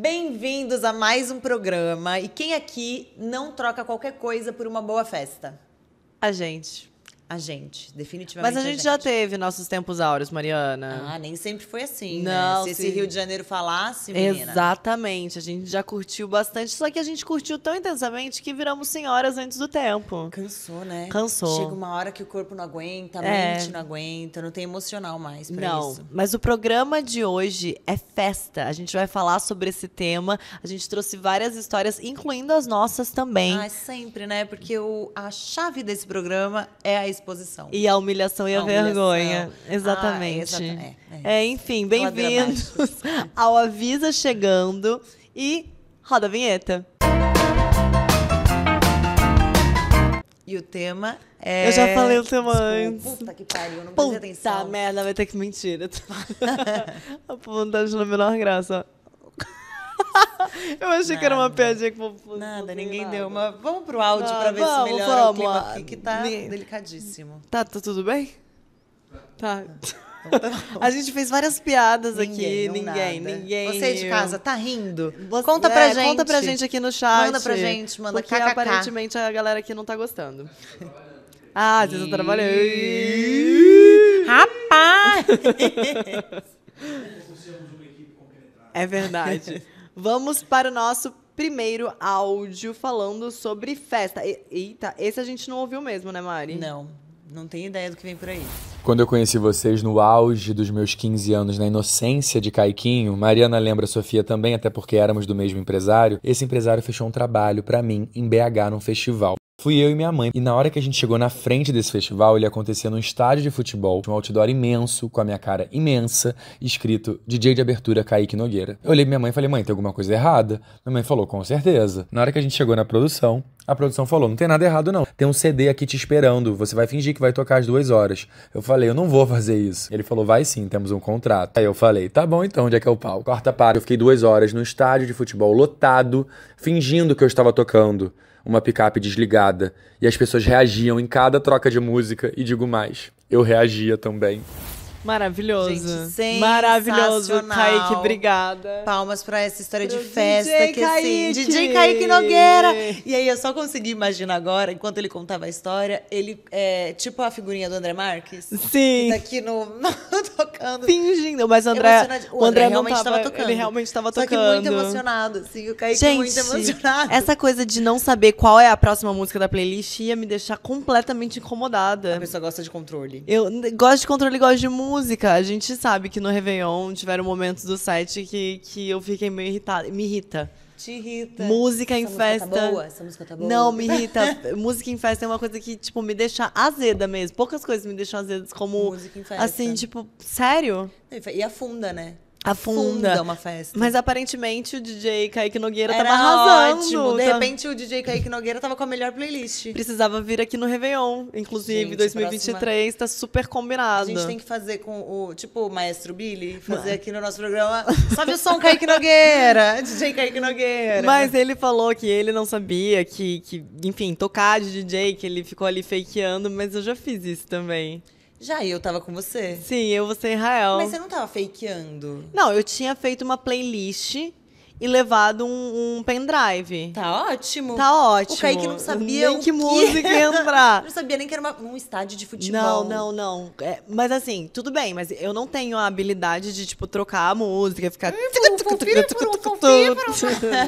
Bem-vindos a mais um programa. E quem aqui não troca qualquer coisa por uma boa festa? A gente a gente, definitivamente. Mas a gente, a gente, já teve nossos tempos áureos, Mariana. Ah, nem sempre foi assim, né? Não, né? Se, esse Rio de Janeiro falasse, menina. Exatamente, a gente já curtiu bastante, só que a gente curtiu tão intensamente que viramos senhoras antes do tempo. Cansou, né? Cansou. Chega uma hora que o corpo não aguenta, a é. mente não aguenta, não tem emocional mais pra não, isso. Mas o programa de hoje é festa. A gente vai falar sobre esse tema. A gente trouxe várias histórias, incluindo as nossas também. Ah, sempre, né? Porque o, a chave desse programa é a exposição. E a humilhação e a, a vergonha. Ah, é, exatamente. Ah, exatamente. É, é. é, enfim, bem-vindos ao Avisa Chegando e roda a vinheta. E o tema é. Eu já falei o tema antes. Puta que pariu, não prestei atenção. Tá merda, vai ter que mentir. a vontade é na menor graça. Eu achei Nada. que era uma piadinha que vou. Nada, ninguém deu. Mas vamos pro áudio para ver vamos, se melhora vamos, o clima ah, aqui, que tá delicadíssimo. Tá, tá tudo bem? Tá. Então tá a gente fez várias piadas ninguém, aqui. Ninguém, nada. ninguém. Você de casa tá rindo? Você, conta pra é, gente. Conta pra gente aqui no chat. Manda pra gente, manda Porque kkk. aparentemente a galera aqui não tá gostando. Ah, vocês estão trabalhando. Rapaz! É verdade. Vamos para o nosso primeiro áudio falando sobre festa. E, eita, esse a gente não ouviu mesmo, né, Mari? Não, não tenho ideia do que vem por aí. Quando eu conheci vocês no auge dos meus 15 anos, na inocência de Caiquinho, Mariana lembra Sofia também, até porque éramos do mesmo empresário. Esse empresário fechou um trabalho para mim em BH num festival. Fui eu e minha mãe. E na hora que a gente chegou na frente desse festival, ele acontecia num estádio de futebol, um outdoor imenso, com a minha cara imensa, escrito DJ de abertura Kaique Nogueira. Eu olhei pra minha mãe e falei, mãe, tem alguma coisa errada? Minha mãe falou, com certeza. Na hora que a gente chegou na produção, a produção falou, não tem nada errado não. Tem um CD aqui te esperando, você vai fingir que vai tocar às duas horas. Eu falei, eu não vou fazer isso. Ele falou, vai sim, temos um contrato. Aí eu falei, tá bom então, onde é que é o pau? Corta para. Eu fiquei duas horas no estádio de futebol lotado, fingindo que eu estava tocando uma picape desligada e as pessoas reagiam em cada troca de música e digo mais, eu reagia também. Maravilhoso. Gente, Maravilhoso. Kaique, obrigada. Palmas pra essa história Pro de festa. DJ que, assim, Kaique. Assim, DJ Kaique Nogueira. E aí, eu só consegui imaginar agora, enquanto ele contava a história, ele é tipo a figurinha do André Marques. Sim. Tá aqui no, tocando. Fingindo, mas André, o André, o André, realmente estava tocando. Ele realmente estava tocando. Só que muito emocionado, assim, o Kaique Gente, muito emocionado. Essa coisa de não saber qual é a próxima música da playlist ia me deixar completamente incomodada. A pessoa gosta de controle. Eu gosto de controle, gosto de música música. A gente sabe que no Réveillon tiveram momentos do set que, que eu fiquei meio irritada. Me irrita. Te irrita. Música Essa em música tá festa. Tá boa? Essa música tá boa. Não, me irrita. música em festa é uma coisa que, tipo, me deixa azeda mesmo. Poucas coisas me deixam azedas como. Música em festa. Assim, tipo, sério? E afunda, né? Afunda. Afunda uma festa. Mas aparentemente o DJ Kaique Nogueira Era tava arrasando. Ótimo. De então repente o DJ Kaique Nogueira tava com a melhor playlist. Precisava vir aqui no Réveillon, inclusive, gente, 2023, próxima... tá super combinado. A gente tem que fazer com o, tipo, o Maestro Billy, fazer Não. aqui no nosso programa. Sobe o som, Kaique Nogueira! DJ Kaique Nogueira. Mas ele falou que ele não sabia que, que, enfim, tocar de DJ, que ele ficou ali fakeando, mas eu já fiz isso também. Já eu tava com você. Sim, eu, você e Rael. Mas você não tava fakeando. Não, eu tinha feito uma playlist e levado um, um pendrive. Tá ótimo. Tá ótimo. O Kaique não sabia nem que, que música ia entrar. não sabia nem que era uma, um estádio de futebol. Não, não, não. É, mas assim, tudo bem, mas eu não tenho a habilidade de, tipo, trocar a música, ficar.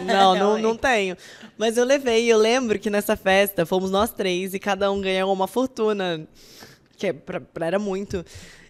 não, não, não tenho. Mas eu levei, eu lembro que nessa festa fomos nós três e cada um ganhou uma fortuna que é pra, pra, era muito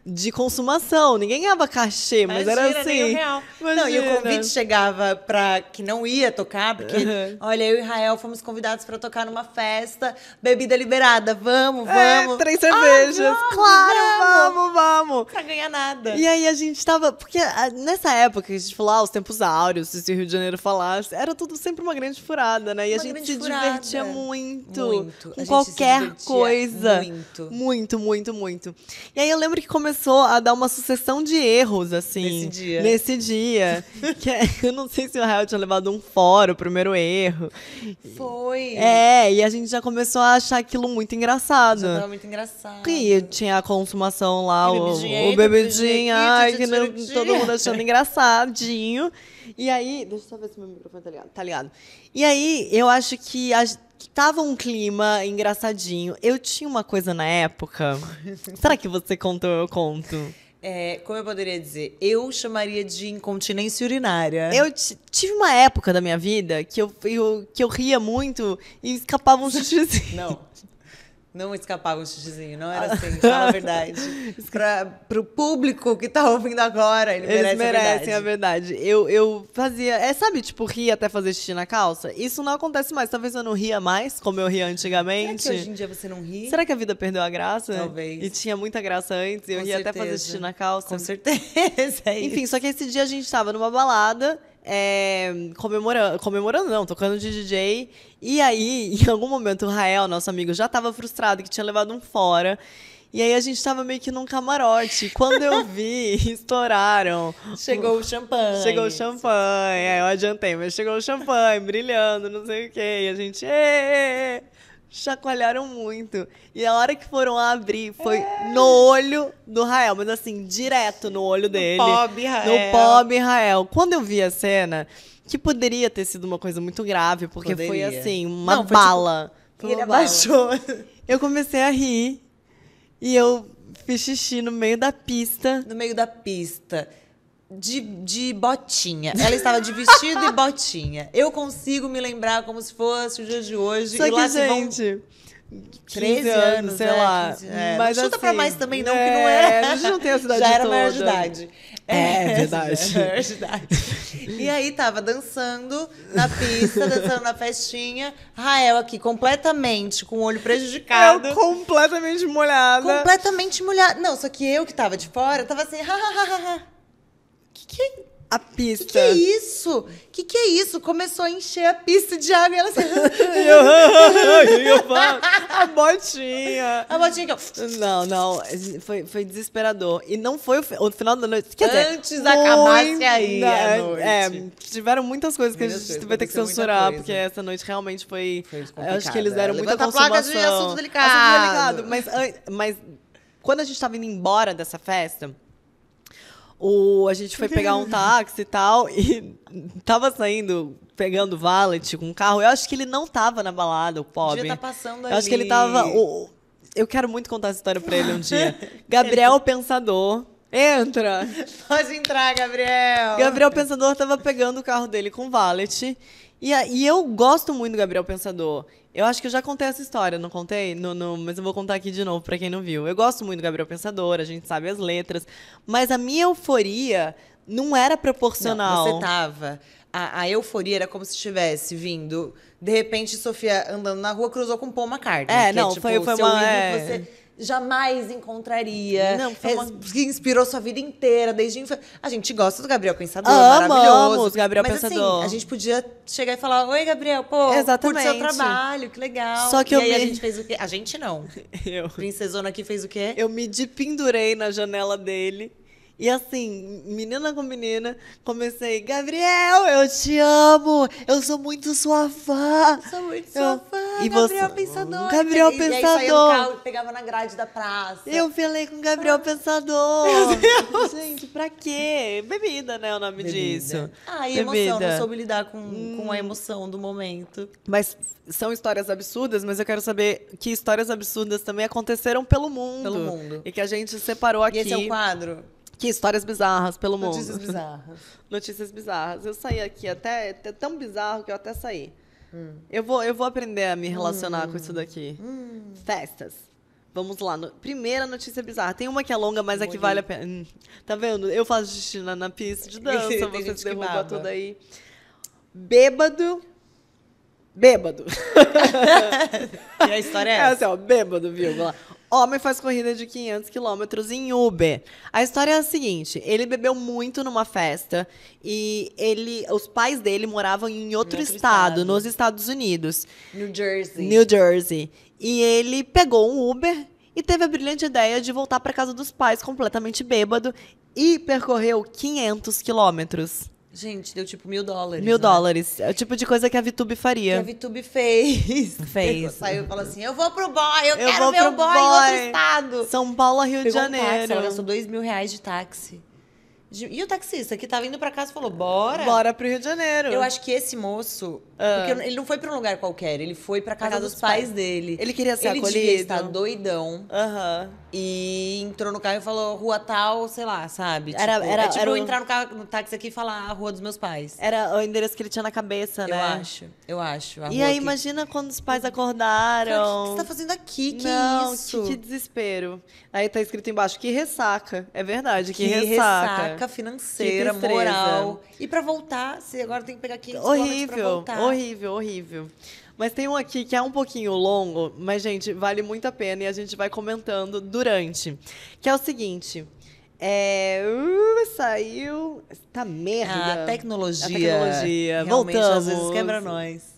de consumação. Ninguém ganhava cachê, mas Imagina, era assim. Real. Não, e o convite chegava para que não ia tocar, porque, uhum. olha, eu e Rael fomos convidados para tocar numa festa, bebida liberada, vamos, é, vamos. É, três cervejas. Ah, vamos, claro, vamos, vamos. Pra ganhar nada. E aí a gente tava, porque ah, nessa época que a gente falou, ah, os tempos áureos, se o Rio de Janeiro falasse, era tudo sempre uma grande furada, né? E uma a gente se furada. divertia muito. Muito. Com qualquer coisa. Muito. Muito, muito, muito. E aí eu lembro que começou começou a dar uma sucessão de erros, assim. Nesse dia. Nesse dia. que é, eu não sei se o Rael tinha levado um fora, o primeiro erro. Foi. É, e a gente já começou a achar aquilo muito engraçado. Já tava muito engraçado. E tinha a consumação lá, o, o bebidinho, ai, que não, todo mundo achando engraçadinho. E aí, deixa eu só ver se meu microfone tá ligado. Tá ligado. E aí, eu acho que a Tava um clima engraçadinho. Eu tinha uma coisa na época. Será que você contou ou eu conto? É, como eu poderia dizer? Eu chamaria de incontinência urinária. Eu tive uma época da minha vida que eu, eu que eu ria muito e escapava uns xixi. Não. Não escapava um xixizinho, não era ah. assim, fala a verdade. Para o público que tá ouvindo agora, ele eles merece merecem a verdade. a verdade. Eu, eu fazia, é, sabe, tipo, ria até fazer xixi na calça? Isso não acontece mais. Talvez eu não ria mais, como eu ria antigamente. Será que hoje em dia você não ri? Será que a vida perdeu a graça? Talvez. E tinha muita graça antes, eu Com ria certeza. até fazer xixi na calça. Com certeza, é Enfim, só que esse dia a gente tava numa balada é, comemorando, comemorando não, tocando de DJ. E aí, em algum momento, o Rael, nosso amigo, já estava frustrado que tinha levado um fora. E aí a gente tava meio que num camarote. Quando eu vi, estouraram. Chegou o champanhe. Chegou o champanhe. É, eu adiantei, mas chegou o champanhe, brilhando, não sei o quê. E a gente chacoalharam muito. E a hora que foram abrir, foi é. no olho do Rael, mas assim, direto no olho dele. No pobre Rael. No pobre Rael. Quando eu vi a cena, que poderia ter sido uma coisa muito grave, porque poderia. Assim, foi assim, uma Não, bala. Tipo, uma ele bala. abaixou. Eu comecei a rir e eu fiz xixi no meio da pista. No meio da pista de, de botinha. Ela estava de vestido e botinha. Eu consigo me lembrar como se fosse o dia de hoje. Só e que, lá gente... Se vão... 13 anos, sei é, lá. é. Mas Chuta assim, pra mais também, não, é, que não era. É, é. A gente não tem a cidade Já era toda. maior de idade. É, é, é verdade. Maior de idade. e aí tava dançando na pista, dançando na festinha. Rael aqui, completamente com o olho prejudicado. Eu completamente molhada. Completamente molhada. Não, só que eu que tava de fora, tava assim, ha, ha, ha, ha que a pista. Que, que é isso? Que que é isso? Começou a encher a pista de água e ela assim... a botinha. A botinha que eu... Não, não. Foi, foi desesperador. E não foi o, o final da noite. Quer dizer, Antes da acabasse aí a é, noite. É, tiveram muitas coisas que muitas a gente coisas, vai ter que censurar, porque essa noite realmente foi... foi eu acho que eles é. deram Levanta muita consumação. placa de assunto delicado. Assunto delicado. Mas, mas quando a gente estava indo embora dessa festa o, a gente foi pegar um táxi e tal, e tava saindo, pegando valet com um carro. Eu acho que ele não tava na balada, o pobre. Tá passando ali. Eu acho que ele tava. o eu quero muito contar essa história pra ele um dia. Gabriel Pensador. Entra! Pode entrar, Gabriel! Gabriel Pensador tava pegando o carro dele com valet. E, e eu gosto muito do Gabriel Pensador. Eu acho que eu já contei essa história, não contei? No, no, mas eu vou contar aqui de novo para quem não viu. Eu gosto muito do Gabriel Pensador, a gente sabe as letras, mas a minha euforia não era proporcional. Não, você tava. A, a, euforia era como se estivesse vindo. De repente, Sofia andando na rua cruzou com Paul McCartney. É, é não, é, tipo, foi, foi uma. É... Você jamais encontraria. Não, foi uma... É, que inspirou sua vida inteira, desde infância. A gente gosta do Gabriel Pensador, amo, maravilhoso. Gabriel mas, assim, Pensador. Assim, a gente podia chegar e falar: Oi, Gabriel, pô, Exatamente. curte seu trabalho, que legal. Só que e eu aí me... a gente fez o quê? A gente não. Eu. Princesona aqui fez o quê? Eu me dependurei na janela dele e assim, menina com menina, comecei, Gabriel, eu te amo, eu sou muito sua fã. Eu sou muito eu, sua fã, e Gabriel você, Pensador. Gabriel e, Pensador. E carro, pegava na grade da praça. Eu falei com Gabriel ah. Pensador. Meu Deus. Gente, pra quê? Bebida, né, o nome Bebida. disso. Ah, e Bebida. emoção, não soube lidar com, hum. com a emoção do momento. Mas são histórias absurdas, mas eu quero saber que histórias absurdas também aconteceram pelo mundo. Pelo mundo. E que a gente separou aqui. E esse é o quadro? Que histórias bizarras pelo Notícias mundo. Notícias bizarras. Notícias bizarras. Eu saí aqui até, é tão bizarro que eu até saí. Hum. Eu, vou, eu vou aprender a me relacionar hum. com isso daqui. Hum. Festas. Vamos lá. No, primeira notícia bizarra. Tem uma que é longa, mas Morri. é que vale a pena. Hum. Tá vendo? Eu faço xixi na, na pista de dança, você derruba tudo aí. Bêbado. Bêbado. e a história é, é essa? É assim, ó, bêbado, vírgula. Homem faz corrida de 500 quilômetros em Uber. A história é a seguinte: ele bebeu muito numa festa e ele, os pais dele moravam em outro, em outro estado, estado, nos Estados Unidos. New Jersey. New Jersey. E ele pegou um Uber e teve a brilhante ideia de voltar para casa dos pais completamente bêbado e percorreu 500 quilômetros. Gente, deu tipo mil dólares. Mil né? dólares. É o tipo de coisa que a Vitube faria. Que a Vitube fez. Fez. Saiu e falou assim: eu vou pro boy, eu, eu quero meu boy, boy em outro estado. São Paulo, Rio Pegou de Janeiro. Um táxi, ela gastou dois mil reais de táxi. E o taxista que tava indo para casa falou: bora. Bora pro Rio de Janeiro. Eu acho que esse moço. Ah. Porque ele não foi para um lugar qualquer, ele foi pra casa, casa dos, dos pais, pais, dele. Ele queria ser ele acolhido. Ele devia estar doidão. Aham. Uhum. E entrou no carro e falou: rua tal, sei lá, sabe? Tipo, era, era, é tipo era entrar no, carro, no táxi aqui e falar a rua dos meus pais. Era o endereço que ele tinha na cabeça, né? Eu acho, eu acho. e aí, que... imagina quando os pais acordaram. Cara, o que você tá fazendo aqui? Que não, isso? Que, que desespero. Aí tá escrito embaixo: que ressaca. É verdade, que, que ressaca. ressaca. Tipo financeira, moral. E para voltar, você agora tem que pegar aqui. horrível, Horrível, horrível. Mas tem um aqui que é um pouquinho longo, mas, gente, vale muito a pena e a gente vai comentando durante. Que é o seguinte. É, uh, saiu. Tá merda. A tecnologia. A tecnologia. Voltamos. Às vezes quebra nós.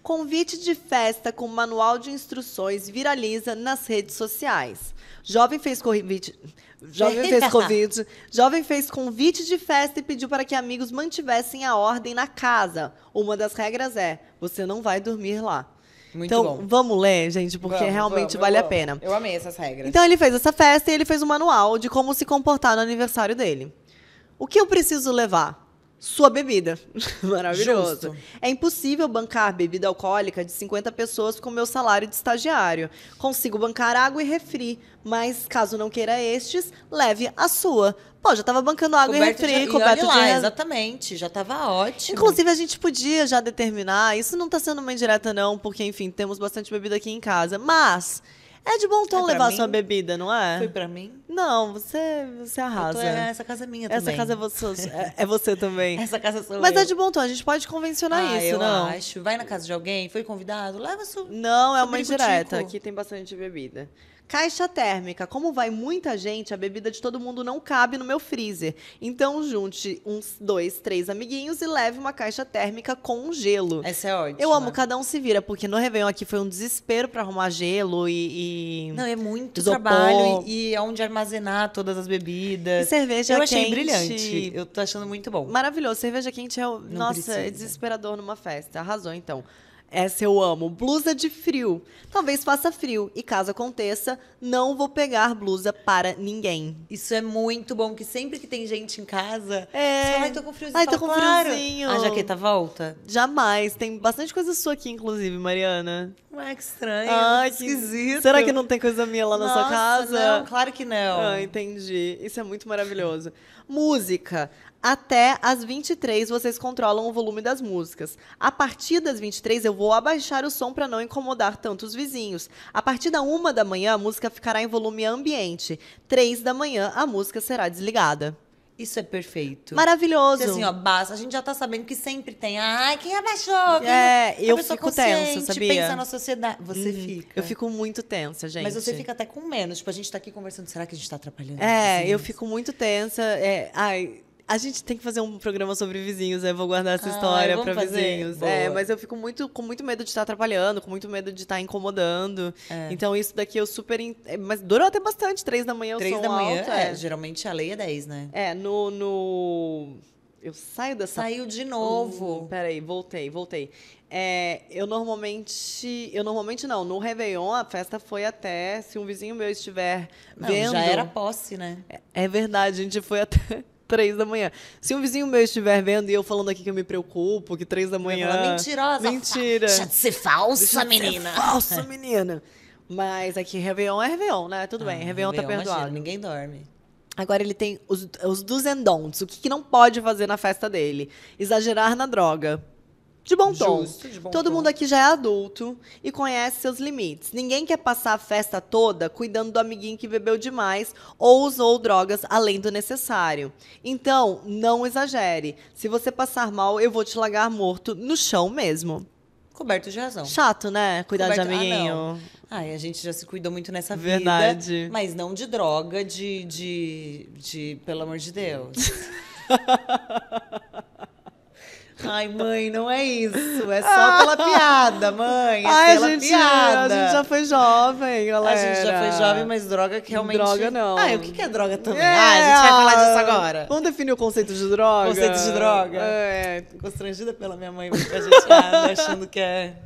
Convite de festa com manual de instruções viraliza nas redes sociais. Jovem fez convite. Jovem fez convite. Jovem fez convite de festa e pediu para que amigos mantivessem a ordem na casa. Uma das regras é: você não vai dormir lá. Muito então, bom. vamos ler, gente, porque vamos, realmente vamos, vale a pena. Eu amei essas regras. Então, ele fez essa festa e ele fez um manual de como se comportar no aniversário dele. O que eu preciso levar? sua bebida. Maravilhoso. Justo. É impossível bancar bebida alcoólica de 50 pessoas com meu salário de estagiário. Consigo bancar água e refri, mas caso não queira estes, leve a sua. Pô, já tava bancando água coberto e refri, de, coberto e lá, de... Exatamente, já tava ótimo. Inclusive, a gente podia já determinar, isso não tá sendo uma indireta não, porque, enfim, temos bastante bebida aqui em casa, mas... É de bom tom é levar mim? sua bebida, não é? Foi pra mim? Não, você, você arrasa. Tô, é, essa casa é minha também. Essa casa é você, é, é você também. essa casa sou Mas eu. é de bom tom, a gente pode convencionar ah, isso, eu não? acho. Vai na casa de alguém, foi convidado, leva sua... Não, é uma indireta. Tipo. Aqui tem bastante bebida. Caixa térmica. Como vai muita gente, a bebida de todo mundo não cabe no meu freezer. Então junte uns dois, três amiguinhos e leve uma caixa térmica com gelo. Essa é ótima. Eu amo, cada um se vira, porque no Réveillon aqui foi um desespero para arrumar gelo e, e, Não, é muito isopor. trabalho e, e é onde armazenar todas as bebidas. E cerveja Eu quente. achei brilhante. Eu tô achando muito bom. Maravilhoso. Cerveja quente é. Não Nossa, é precisa. é desesperador numa festa. Arrasou, então. Essa eu amo. Blusa de frio. Talvez faça frio e caso aconteça, não vou pegar blusa para ninguém. Isso é muito bom, que sempre que tem gente em casa, é. ai, tô com friozinho. Ai, tô com claro. friozinho. A jaqueta volta? Jamais. Tem bastante coisa sua aqui, inclusive, Mariana. Ué, que estranho. Ai, que esquisito. Será que não tem coisa minha lá na sua casa? Não, claro que não. Ah, entendi. Isso é muito maravilhoso. Música. Até as 23 vocês controlam o volume das músicas. A partir das 23 eu vou abaixar o som para não incomodar tanto os vizinhos. A partir da 1 da manhã a música ficará em volume ambiente. 3 da manhã a música será desligada. Isso é perfeito. Maravilhoso. Porque, assim, ó, basta. A gente já tá sabendo que sempre tem. Ai, quem abaixou? Quem... É, eu fico tensa, sabia? pensa na sociedade. Você hum, fica. Eu fico muito tensa, gente. Mas você fica até com menos. Tipo, a gente tá aqui conversando. Será que a gente tá atrapalhando? É, eu fico muito tensa. É, ai a gente tem que fazer um programa sobre vizinhos, né? Vou guardar essa ah, história para vizinhos. Boa. É, mas eu fico muito, com muito medo de estar atrapalhando, com muito medo de estar incomodando. É. Então, isso daqui eu super. In... É, mas durou até bastante, três da manhã eu Três da manhã, alto, é. é. Geralmente a lei é 10, né? É, no. no... Eu saio dessa. Saiu de novo. Hum, peraí, voltei, voltei. É, eu normalmente. Eu normalmente não. No Réveillon, a festa foi até. Se um vizinho meu estiver não, vendo. Já era posse, né? É, é verdade, a gente foi até três da manhã. Se um vizinho meu estiver vendo e eu falando aqui que eu me preocupo, que três da manhã. Falar, Mentirosa. Mentira. Deixa de ser falsa, Deixa menina. De ser falsa, menina. Mas aqui, Réveillon é Réveillon, né? Tudo ah, bem, Réveillon, Réveillon tá perdoado. ninguém dorme. Agora ele tem os, os dos o que, que não pode fazer na festa dele. Exagerar na droga de bom tom. Justo, de bom Todo tom. mundo aqui já é adulto e conhece seus limites. Ninguém quer passar a festa toda cuidando do amiguinho que bebeu demais ou usou drogas além do necessário. Então, não exagere. Se você passar mal, eu vou te largar morto no chão mesmo. Coberto de razão. Chato, né? Cuidar Coberto... de ah, amiguinho. Ah, Ai, a gente já se cuidou muito nessa Verdade. vida. Mas não de droga, de, de, de. Pelo amor de Deus. Ai, mãe, não é isso. É só ah. pela piada, mãe. É Ai, pela a gente, piada. A gente já foi jovem, galera. A gente já foi jovem, mas droga que realmente. Droga não. Ah, o que é droga também? É, ah, a gente vai falar disso agora. Vamos definir o conceito de droga. Conceito de droga. É. Constrangida pela minha mãe, porque a gente tá achando que é.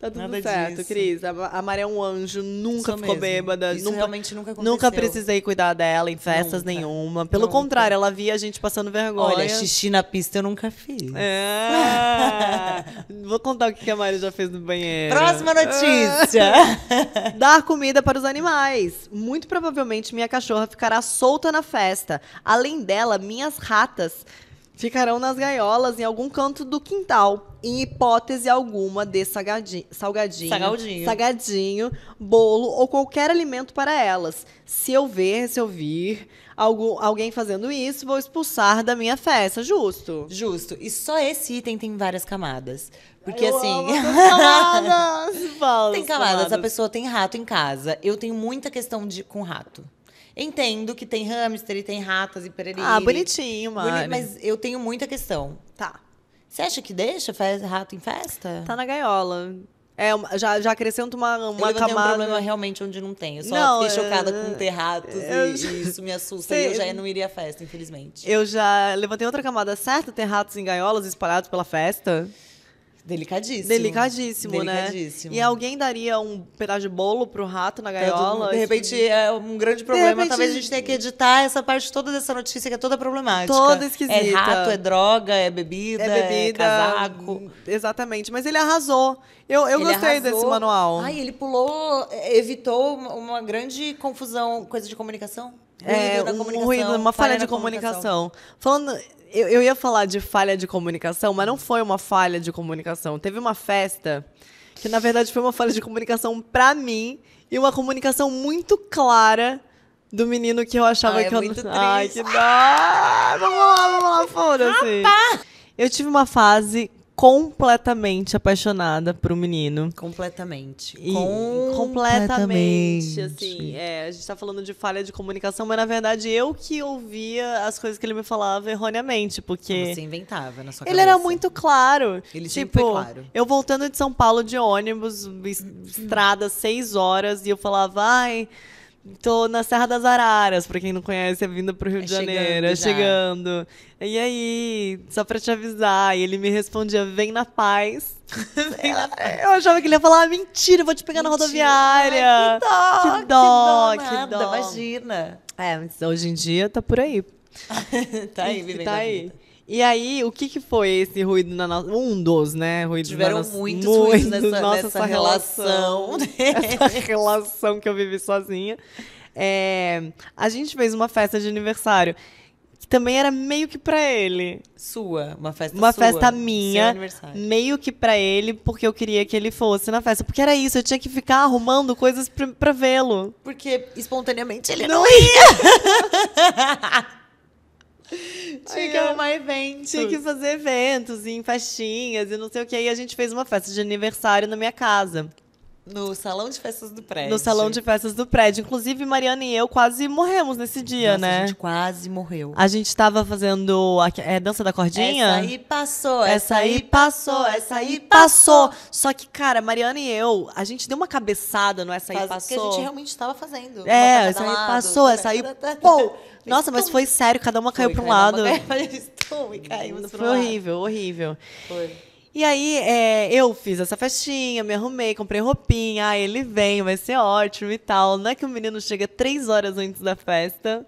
Tá tudo Nada certo, disso. Cris. A Maria é um anjo, nunca ficou mesmo. bêbada. Isso nunca, realmente nunca aconteceu. Nunca precisei cuidar dela em festas nunca. nenhuma. Pelo nunca. contrário, ela via a gente passando vergonha. Olha, xixi na pista eu nunca fiz. É. Vou contar o que a Maria já fez no banheiro. Próxima notícia. Dar comida para os animais. Muito provavelmente minha cachorra ficará solta na festa. Além dela, minhas ratas Ficarão nas gaiolas em algum canto do quintal. Em hipótese alguma, de salgadinho salgadinho, Sagaldinho. bolo ou qualquer alimento para elas. Se eu ver, se eu vir algum, alguém fazendo isso, vou expulsar da minha festa. Justo. Justo. E só esse item tem várias camadas. Porque eu assim. camadas! tem camadas. camadas. A pessoa tem rato em casa. Eu tenho muita questão de, com rato. Entendo que tem hamster e tem ratas e pererê. Ah, bonitinho, mano. Mas eu tenho muita questão. Tá. Você acha que deixa faz rato em festa? Tá na gaiola. É, já, já acrescenta uma, uma eu camada. Eu tenho um problema realmente onde não tenho. Só não, fiquei chocada é, com ter ratos eu... e isso me assusta. Sei. E eu já não iria à festa, infelizmente. Eu já levantei outra camada. Certo ter ratos em gaiolas espalhados pela festa? Delicadíssimo. Delicadíssimo, né? Delicadíssimo. E alguém daria um pedaço de bolo pro rato na é, gaiola? de repente é um grande problema. Repente... Talvez a gente tenha que editar essa parte toda dessa notícia que é toda problemática. Toda é esquisita. É rato, é droga, é bebida, é, é bebida, é casaco. Exatamente. Mas ele arrasou. Eu, eu ele gostei arrasou. desse manual. Ai, ele pulou, evitou uma grande confusão, coisa de comunicação é, um ruído, uma falha, falha de comunicação. comunicação. Falando, eu, eu ia falar de falha de comunicação, mas não foi uma falha de comunicação. Teve uma festa que, na verdade, foi uma falha de comunicação para mim e uma comunicação muito clara do menino que eu achava Ai, é que é eu não... Ai, que dó! vamos lá, vamos lá, foda-se. Eu tive uma fase completamente apaixonada por um menino. Completamente. E Com... completamente, completamente. Assim, é, a gente tá falando de falha de comunicação, mas na verdade eu que ouvia as coisas que ele me falava erroneamente, porque. Você inventava na sua cabeça. Ele era muito claro. Ele tipo, foi claro. Eu voltando de São Paulo de ônibus, estrada, seis horas, e eu falava, ai. Tô na Serra das Araras, pra quem não conhece, é vindo pro Rio é de Janeiro, é chegando. E aí, só pra te avisar. E ele me respondia, vem na paz. vem na paz. Eu achava que ele ia falar, ah, mentira, eu vou te pegar mentira. na rodoviária. Ai, que dó, que dó, que dó, que dó. Imagina. É, mas hoje em dia tá por aí. tá aí, vivendo tá aí. E aí, o que que foi esse ruído na nossa... Um dos, né? Ruídos Tiveram nossa... muitos, ruídos nessa, nossa, nessa relação. relação essa relação que eu vivi sozinha. É, a gente fez uma festa de aniversário que também era meio que para ele. Sua, uma festa Uma sua, festa minha, meio que para ele, porque eu queria que ele fosse na festa. Porque era isso, eu tinha que ficar arrumando coisas para vê-lo. Porque espontaneamente ele não, não ia. Tinha que é. arrumar eventos. Tinha que hum. fazer eventos e em festinhas e não sei o que. Aí a gente fez uma festa de aniversário na minha casa. No salão de festas do prédio. No salão de festas do prédio. Inclusive, Mariana e eu quase morremos nesse dia, Nossa, né? A gente quase morreu. A gente tava fazendo a é, dança da cordinha? Essa aí passou, essa, aí passou, essa aí passou. Só que, cara, Mariana e eu, a gente deu uma cabeçada no essa aí Faz, passou. Porque a gente realmente tava fazendo. É, essa aí lado, passou, essa aí. Pô! Nossa, mas foi sério, cada uma foi, caiu pra um lado. Uma... e caímos Foi horrível, lado. horrível. Foi. E aí, é, eu fiz essa festinha, me arrumei, comprei roupinha, ah, ele vem, vai ser ótimo e tal. Não é que o menino chega três horas antes da festa.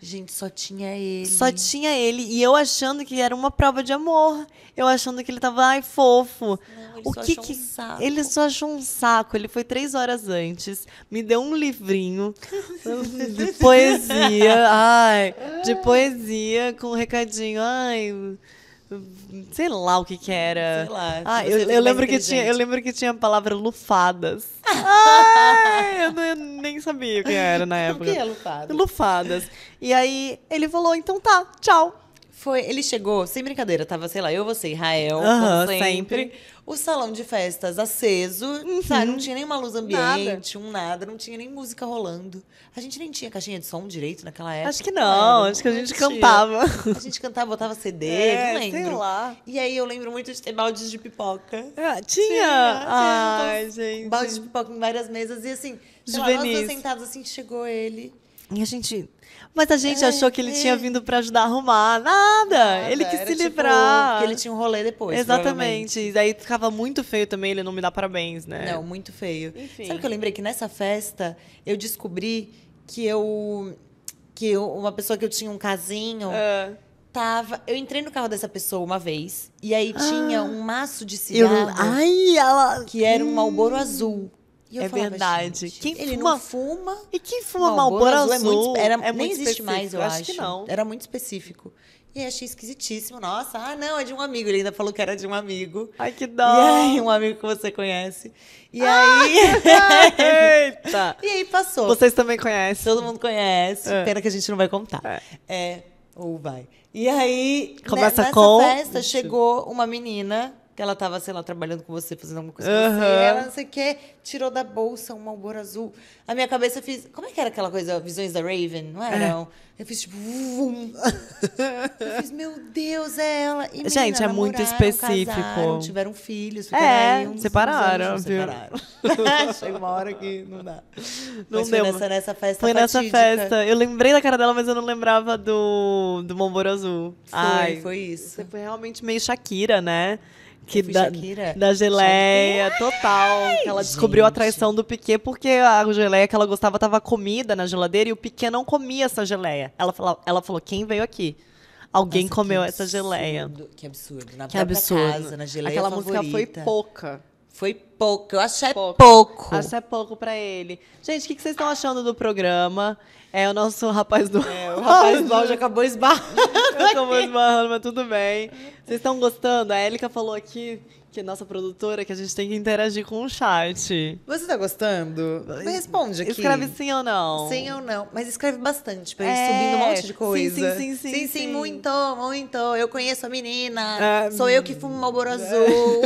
Gente, só tinha ele. Só tinha ele. E eu achando que era uma prova de amor. Eu achando que ele tava, ai, fofo. Não, ele o só que achou que... um saco. Ele só achou um saco. Ele foi três horas antes, me deu um livrinho de poesia. Ai, de poesia, com um recadinho. Ai Sei lá o que que era. Sei lá. Ah, eu, eu lembro que tinha, eu lembro que tinha a palavra lufadas. Ai, eu, não, eu nem sabia o que era na época. O que é lufadas? Lufadas. E aí ele falou, então tá, tchau. Foi, ele chegou, sem brincadeira, tava, sei lá, eu, você, Israel, uh -huh, sempre. sempre o salão de festas aceso, uhum. sabe? Não uhum. tinha nenhuma luz ambiente, nada. um nada, não tinha nem música rolando. A gente nem tinha caixinha de som direito naquela época. Acho que não, né? acho que a gente cantava. A gente cantava, botava CD, é, não lembro. Sei lá. E aí eu lembro muito de ter baldes de pipoca. Ah, tinha. tinha! Ai, tinha. gente. Baldes de pipoca em várias mesas e assim, Juvenis. Lá, nós sentados assim, chegou ele e a gente. Mas a gente é, achou que ele é. tinha vindo para ajudar a arrumar. Nada! Nada ele quis se tipo, livrar. Porque ele tinha um rolê depois. Exatamente. E daí ficava muito feio também ele não me dá parabéns, né? Não, muito feio. Enfim. Sabe que eu lembrei que nessa festa eu descobri que eu. que eu, uma pessoa que eu tinha um casinho. Ah. Tava, eu entrei no carro dessa pessoa uma vez e aí ah. tinha um maço de cigarro. Eu, ai, ela. Que era um Malboro azul é verdade. Gente, quem ele fuma, não fuma. E quem fuma Malboro azul, azul, é muito, era, é nem existe mais, eu, eu acho. acho. que não. Era muito específico. E achei esquisitíssimo. Nossa, ah, não, é de um amigo. Ele ainda falou que era de um amigo. Ai, que dó. E aí, um amigo que você conhece. E ah, aí. Eita! e aí passou. Vocês também conhecem. Todo mundo conhece. É. Pena que a gente não vai contar. É. é ou vai. E aí. Começa nessa com. festa chegou uma menina que ela estava sei lá, trabalhando com você, fazendo alguma coisa uhum. com você. Ela, não sei o quê, tirou da bolsa um malboro azul. A minha cabeça fez. Como é que era aquela coisa, Visões da Raven? Não era? É. Não. Eu fiz tipo. Vum. Eu fiz, meu Deus, é ela. E, Gente, é muito específico. Casaram, tiveram filhos, é, uns, separaram, uns anos, Separaram. Chega uma hora que não dá. Não mas deu. Foi nessa, nessa festa. Foi nessa festa. Eu lembrei da cara dela, mas eu não lembrava do, do malboro azul. Foi, Ai, foi isso. Você foi realmente meio Shakira, né? que da, da geleia, Shakira. total. ela Gente. descobriu a traição do Piquet porque a geleia que ela gostava estava comida na geladeira e o Piquet não comia essa geleia. Ela falou, ela falou quem veio aqui? Alguém Nossa, comeu essa geleia. Que absurdo. Na que absurdo. casa, na geleia Aquela favorita. música foi pouca. Foi é pouco. Eu achei é pouco. pouco. Achei pouco para ele. Gente, o que, que, vocês estão achando do programa? É o nosso rapaz do. É, o rapaz do áudio acabou esbarrando. Acabou esbarrando, mas tudo bem. Vocês estão gostando? A Érica falou aqui que é nossa produtora, que a gente tem que interagir com o chat. Você tá gostando? Me responde aqui. Escreve sim ou não. Sim ou não. Mas escreve bastante pra ir é, subindo um monte de coisa. Sim, sim, sim. Sim, sim, sim. sim muito, muito. Eu conheço a menina. É, Sou eu que fumo Malboro é. Azul.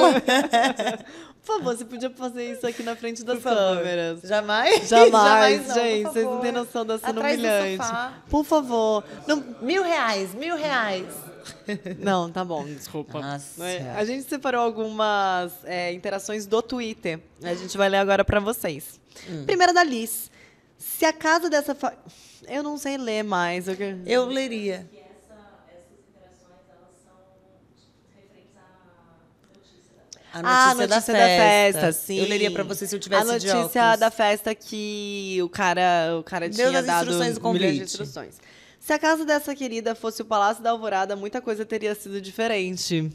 Por favor, você podia fazer isso aqui na frente das câmeras. Jamais? Jamais, Jamais não, gente. Vocês não têm noção da cena Atrás humilhante. Por favor. Não... Mil reais, mil reais. Não, tá bom, desculpa. Nossa. Né? A gente separou algumas é, interações do Twitter. A gente vai ler agora para vocês. Hum. Primeira da Liz. Se a casa dessa. Fa... Eu não sei ler mais. Eu, eu leria. Tipo, a notícia, ah, a notícia da, festa. da, festa. sim. Eu leria para você se eu tivesse A notícia da festa que o cara, o cara tinha dado instruções do convite. De instruções. Se a casa dessa querida fosse o Palácio da Alvorada, muita coisa teria sido diferente.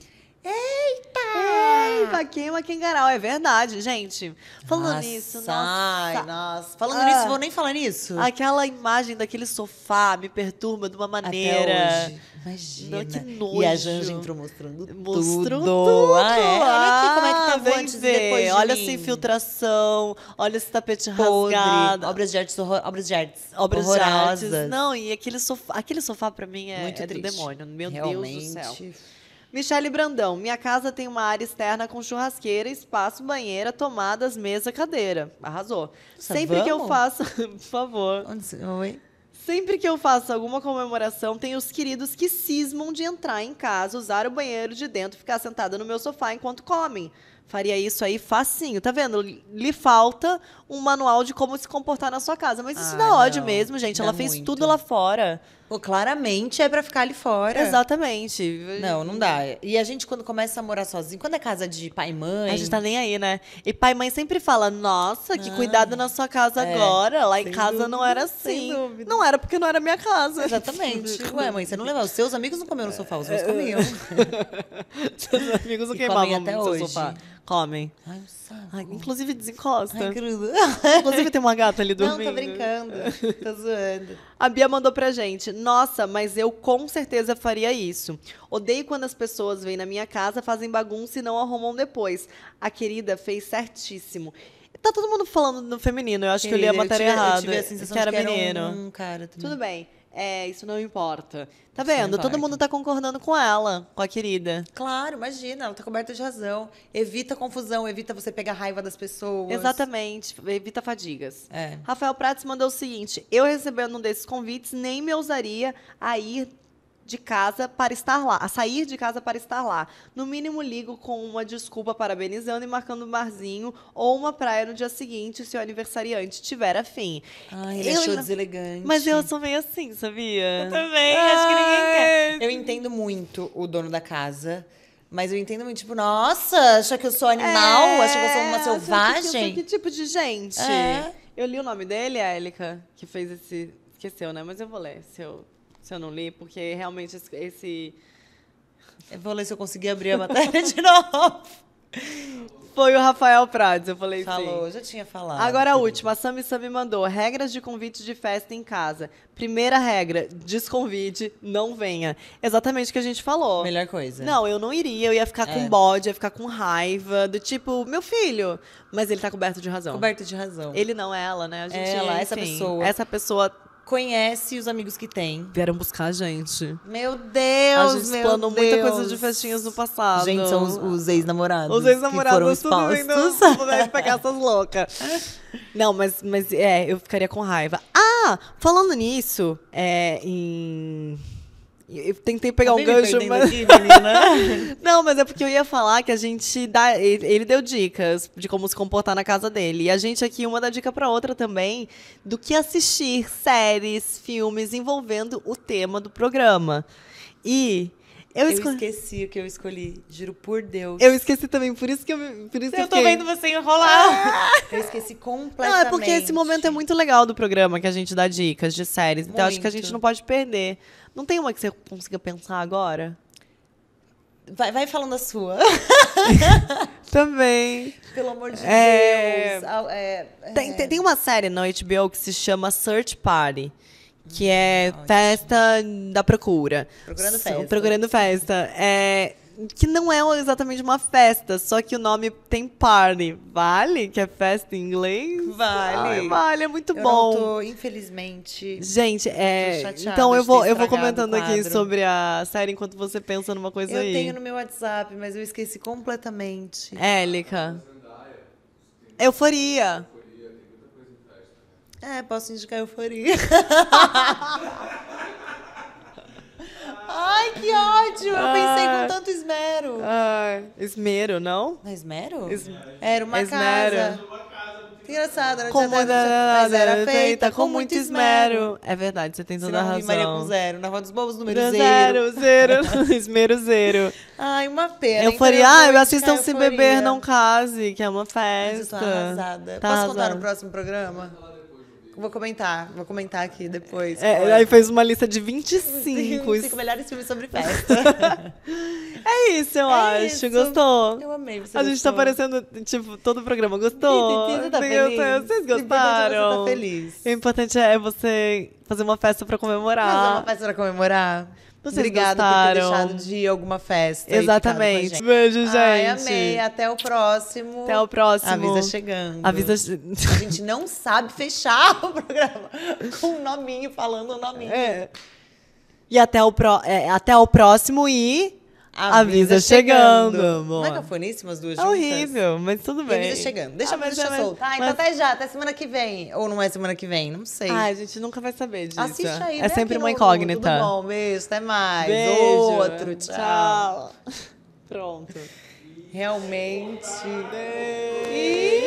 Queima, queima, é quengarau. É verdade, gente. Falando nisso, nossa. Ai, nossa. Falando ah, nisso, vou nem falar nisso. Aquela imagem daquele sofá me perturba de uma maneira. Até hoje. Imagina. Não, que nojo. E a Janja entrou mostrando Mostrou tudo. tudo. Ah, é? Olha aqui como é que tá ah, antes ver. e depois de Olha mim. essa infiltração, olha esse tapete Podre. rasgado. Obras de artes, horror... obras de artes obras horrorosas. De artes. Não, e aquele sofá, aquele sofá pra mim é, Muito é do demônio. Meu Realmente. Deus do céu. Michele Brandão, minha casa tem uma área externa com churrasqueira, espaço, banheira, tomadas, mesa, cadeira. Arrasou. Nossa, Sempre vamos? que eu faço. Por favor. Oi. Sempre que eu faço alguma comemoração, tem os queridos que cismam de entrar em casa, usar o banheiro de dentro, ficar sentada no meu sofá enquanto comem faria isso aí facinho. Tá vendo? Lhe falta um manual de como se comportar na sua casa. Mas isso ah, dá não. ódio mesmo, gente. Dá ela fez muito. tudo lá fora. Pô, claramente é para ficar ali fora. Exatamente. Não, não dá. E a gente, quando começa a morar sozinho, quando é casa de pai e mãe. A gente tá nem aí, né? E pai e mãe sempre fala: nossa, que ah, cuidado na sua casa é, agora. Lá em casa dúvida, não era assim. Não era porque não era minha casa. Exatamente. Ué, mãe, você não levava. Os seus amigos não comeram no sofá, os meus é. comiam. Seus amigos não queimavam até hoje. sofá comem. Ai, Ai, inclusive desencosta. Ai, crudo. Inclusive tem uma gata ali dormindo. Não, tô brincando. tô zoando. A Bia mandou pra gente. Nossa, mas eu com certeza faria isso. Odeio quando as pessoas vêm na minha casa, fazem bagunça e não arrumam depois. A querida fez certíssimo. Tá todo mundo falando no feminino. Eu acho querida, que eu li a matéria errada. Eu tive a sensação que era, que era menino. Um cara também. Tudo bem. É, isso não importa. Tá vendo? Todo mundo tá concordando com ela, com a querida. Claro, imagina, ela tá coberta de razão. Evita confusão, evita você pegar raiva das pessoas. Exatamente, evita fadigas. É. Rafael Prats mandou o seguinte: eu recebendo um desses convites, nem me ousaria a ir de casa para estar lá, a sair de casa para estar lá. No mínimo ligo com uma desculpa parabenizando e marcando um barzinho ou uma praia no dia seguinte, se o aniversariante tiver afim. Ai, ele eu achou deselegante. Mas eu sou meio assim, sabia? Eu também, acho que ninguém quer. Eu entendo muito o dono da casa. Mas eu entendo muito, tipo, nossa, acha que eu sou animal? É, acha que eu sou uma selvagem? Que, que, que tipo de gente? É. Eu li o nome dele, a Élica, que fez esse. Esqueceu, né? Mas eu vou ler, se eu se eu não li, porque realmente esse. Eu vou ler se eu conseguia abrir a matéria de novo. Foi o Rafael Prades, eu falei Falou, sim. Falou, já tinha falado. Agora a última, a Sami Sami mandou. Regras de convite de festa em casa. Primeira regra, desconvide, não venha. Exatamente o que a gente falou. Melhor coisa. Não, eu não iria, eu ia ficar é. com bode, ia ficar com raiva, do tipo, meu filho. Mas ele tá coberto de razão. Coberto de razão. Ele não, é ela, né? A gente, é ela, enfim, essa pessoa. Essa pessoa conhece os amigos que tem. Vieram buscar a gente. Meu Deus, A gente planou muita coisa de festinhas no passado. Gente, são os, ex-namorados. Os ex-namorados tudo indo poder pegar essas loucas. Não, mas, mas é, eu ficaria com raiva. Ah, falando nisso, é, em eu tentei pegar tá um gancho, mas... Aqui, não, mas é porque eu ia falar que a gente dá... Ele deu dicas de como se comportar na casa dele. E a gente aqui, uma dá dica pra outra também, do que assistir séries, filmes envolvendo o tema do programa. E... Eu, esco... eu esqueci o que eu escolhi, juro por Deus. Eu esqueci também, por isso que eu. Por isso eu, eu tô fiquei... vendo você enrolar. Ah! eu esqueci completamente. Não, é porque esse momento é muito legal do programa que a gente dá dicas de séries. Muito. Então acho que a gente não pode perder. Não tem uma que você consiga pensar agora? Vai, vai falando a sua. Também. Pelo amor de é... Deus. É, é, Tem, tem, tem, uma série na HBO que se chama Search Party. Que é Ótimo. festa da procura. Procurando festa. Procurando festa. É, que não é exatamente uma festa, só que o nome tem party. Vale? Que é festa em inglês? Vale. Ai, vale, é muito eu bom. Não tô, infelizmente. Gente, é. Chateada, então eu vou, eu vou comentando aqui sobre a série enquanto você pensa numa coisa eu aí. Eu tenho no meu WhatsApp, mas eu esqueci completamente. Élica. Euforia. É, posso indicar euforia. Ai, que ódio! Eu pensei com tanto esmero. Ah, esmero, não? É esmero? Era uma esmero. casa. Engraçado, não como tinha nada, mas era feita, feita com, com muito esmero. esmero. É verdade, você tem toda Senão, a razão. Maria com zero, na roda dos bobos, número zero. Zero, zero, esmero zero. Ai, uma pena. Eu falei, ah, eu assistam Se Beber Não Case, que é uma festa. Mas eu tô arrasada. Tá Posso arrasada. contar no próximo programa? Não. Vou comentar, vou comentar aqui depois. É, aí fez uma lista de 25. 25 melhores filmes sobre festa. é isso, eu é acho. Isso. Gostou? Eu amei. Você a gostou? gente tá parecendo, tipo, todo o programa gostou. Você tá feliz. Vocês gostaram? Você tá feliz. O importante é você fazer uma festa pra comemorar. Fazer uma festa pra comemorar. Vocês Obrigada gostaram. por ter deixado de ir alguma festa. Exatamente. Beijo, gente. Ai, amei. Até o próximo. Até o próximo. Avisa chegando. Avisa. A gente não sabe fechar o programa com um nominho, falando o um nominho. É. E até o, pro... É, até o próximo e. Avisa a chegando, chegando, amor. Não é as duas é juntas? É horrível, mas tudo bem. Avisa chegando. Deixa ah, mas solta. Tá, mas... então até já, até semana que vem. Ou não é semana que vem, não sei. Ah, a gente nunca vai saber disso. Assiste aí. É né, sempre uma incógnita. Tudo bom, beijo, até mais. Beijo. Outro, tchau. tchau. Pronto. Realmente. Beijo.